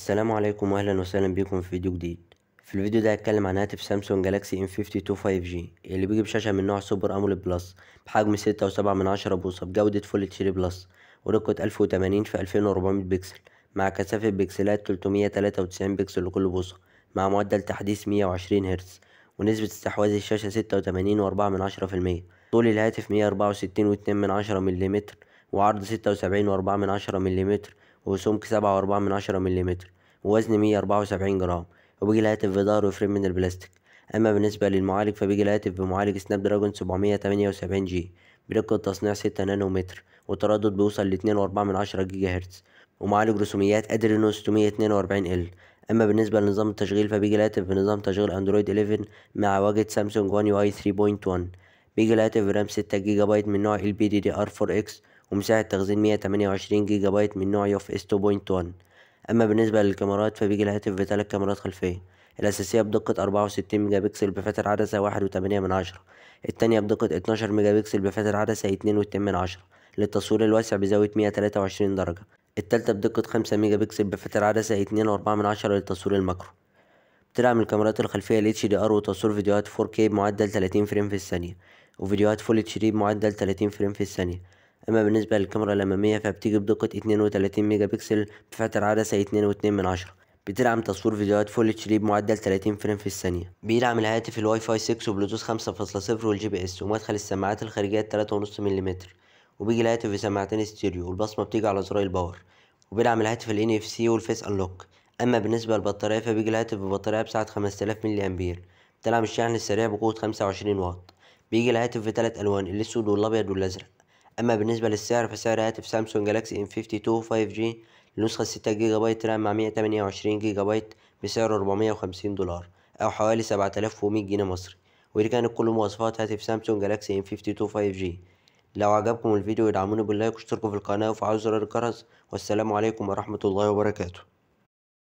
السلام عليكم واهلا وسهلا بيكم في فيديو جديد في الفيديو ده هتكلم عن هاتف سامسونج جالاكسي ام 52 5G اللي بيجي بشاشة من نوع سوبر اموليد بلس بحجم ستة وسبعة من عشرة بوصة بجودة فول اتش دي بلس ورقه الف وتمانين في الفين بكسل مع كثافة بكسلات تلتمية تلاتة وتسعين بكسل لكل بوصة مع معدل تحديث مية وعشرين هرتز ونسبة استحواذ الشاشة ستة وتمانين وأربعة من عشرة في المية طول الهاتف مية أربعة وستين واتنين من عشرة وعرض ستة وسبعين وأربعة من عشرة وسمك سبعة وأربعة من عشرة مليمتر ووزن مية أربعة وسبعين جرام وبيجي الهاتف بدار وفريم من البلاستيك أما بالنسبة للمعالج فبيجي الهاتف بمعالج سناب دراجون سبعمية تمانية وسبعين جي بدقة تصنيع ستة نانو متر وتردد بيوصل لاتنين وأربعة من عشرة جيجا هرتز ومعالج رسوميات أدرينو ستمية اتنين وأربعين ال أما بالنسبة لنظام التشغيل فبيجي الهاتف بنظام تشغيل أندرويد 11 مع واجهة سامسونج وان يو اي 3.1 بيجي الهاتف برام ستة جيجا بايت من نوع ال بي دي دي ار 4 اكس ومساحة تخزين 128 جيجا بايت من نوع يوف اس 2.1 أما بالنسبة للكاميرات فبيجي الهاتف بثلاث كاميرات خلفية الأساسية بدقة 64 ميجا بكسل بفاتر عدسة 1.8 من عشرة التانية بدقة 12 ميجا بكسل بفاتر عدسة اتنين من عشرة للتصوير الواسع بزاوية 123 درجة التالتة بدقة 5 ميجا بكسل بفاتر عدسة 2.4 من عشرة للتصوير الماكرو بتدعم الكاميرات الخلفية ال HDR وتصوير فيديوهات 4K بمعدل 30 فريم في الثانية وفيديوهات Full HD بمعدل 30 فريم في الثانية أما بالنسبة للكاميرا الأمامية فبتيجي بدقة 32 ميجا بكسل بفترة عدسة 2.2 من عشرة بتدعم تصوير فيديوهات فول اتش دي بمعدل 30 فريم في الثانية بيدعم الهاتف الواي فاي 6 وبلوتوث 5.0 والجي بي اس ومدخل السماعات الخارجية 3.5 ملم وبيجي الهاتف بسماعتين ستيريو والبصمة بتيجي على زرار الباور وبيدعم الهاتف الان اف سي والفيس انلوك اما بالنسبة للبطارية فبيجي الهاتف ببطارية بسعة 5000 ملي امبير بتدعم الشحن السريع بقوة 25 واط بيجي الهاتف في تلات الوان الاسود والابيض والازرق أما بالنسبة للسعر فسعر هاتف سامسونج جالاكسي ام 52 5G لنسخة 6 جيجا بايت رام مع 128 جيجا بايت بسعر 450 دولار أو حوالي 7100 جنيه مصري ودي كانت كل مواصفات هاتف سامسونج جالاكسي ام 52 5G لو عجبكم الفيديو ادعموني باللايك واشتركوا في القناة وفعلوا زر الجرس والسلام عليكم ورحمة الله وبركاته